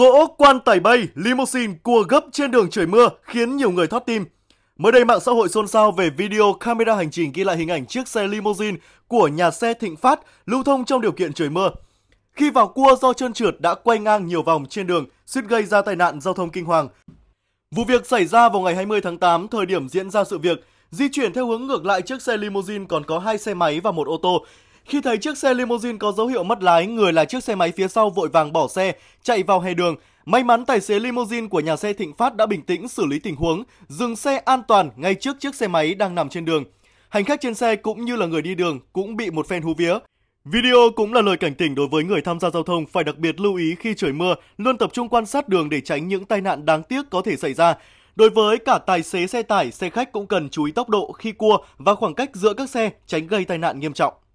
Cỗ quan tải bay, limousine cua gấp trên đường trời mưa khiến nhiều người thoát tim. Mới đây mạng xã hội xôn xao về video camera hành trình ghi lại hình ảnh chiếc xe limousine của nhà xe Thịnh Phát lưu thông trong điều kiện trời mưa. Khi vào cua do trơn trượt đã quay ngang nhiều vòng trên đường, suýt gây ra tai nạn giao thông kinh hoàng. Vụ việc xảy ra vào ngày 20 tháng 8, thời điểm diễn ra sự việc, di chuyển theo hướng ngược lại chiếc xe limousine còn có hai xe máy và một ô tô. Khi thấy chiếc xe limousine có dấu hiệu mất lái, người là chiếc xe máy phía sau vội vàng bỏ xe, chạy vào hè đường. May mắn tài xế limousine của nhà xe Thịnh Phát đã bình tĩnh xử lý tình huống, dừng xe an toàn ngay trước chiếc xe máy đang nằm trên đường. Hành khách trên xe cũng như là người đi đường cũng bị một phen hú vía. Video cũng là lời cảnh tỉnh đối với người tham gia giao thông phải đặc biệt lưu ý khi trời mưa, luôn tập trung quan sát đường để tránh những tai nạn đáng tiếc có thể xảy ra. Đối với cả tài xế xe tải, xe khách cũng cần chú ý tốc độ khi cua và khoảng cách giữa các xe tránh gây tai nạn nghiêm trọng.